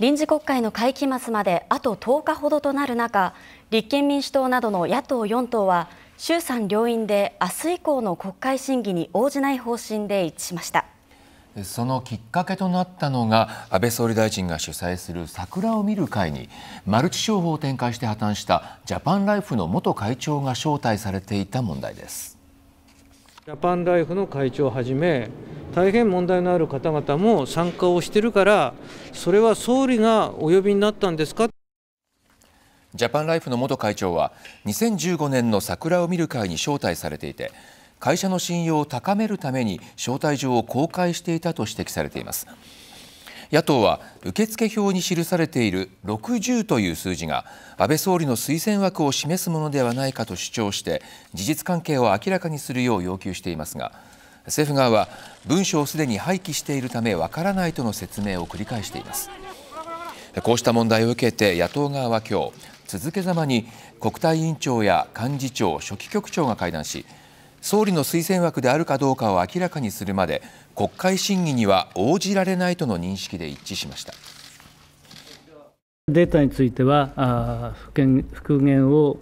臨時国会の会期末まであと10日ほどとなる中、立憲民主党などの野党4党は、衆参両院で明日以降の国会審議に応じない方針で一致しました。そのきっかけとなったのが安倍総理大臣が主催する桜を見る会にマルチ商法を展開して破綻したジャパンライフの元会長が招待されていた問題ですジャパンライフの会長をはじめ大変問題のある方々も参加をしてるからそれは総理がお呼びになったんですかジャパンライフの元会長は2015年の桜を見る会に招待されていて会社の信用を高めるために招待状を公開していたと指摘されています野党は受付票に記されている60という数字が安倍総理の推薦枠を示すものではないかと主張して事実関係を明らかにするよう要求していますが政府側は文書をすでに廃棄しているためわからないとの説明を繰り返していますこうした問題を受けて野党側は今日続けざまに国対委員長や幹事長書記局長が会談し総理の推薦枠であるかどうかを明らかにするまで国会審議には応じられないとの認識で一致しましたデータについては復元を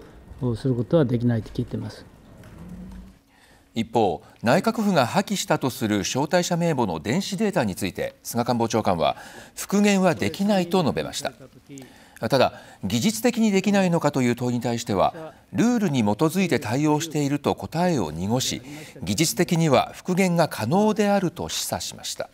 することはできないと聞いています。一方、内閣府が破棄したとする招待者名簿の電子データについて菅官房長官は復元はできないと述べましたただ技術的にできないのかという問いに対してはルールに基づいて対応していると答えを濁し技術的には復元が可能であると示唆しました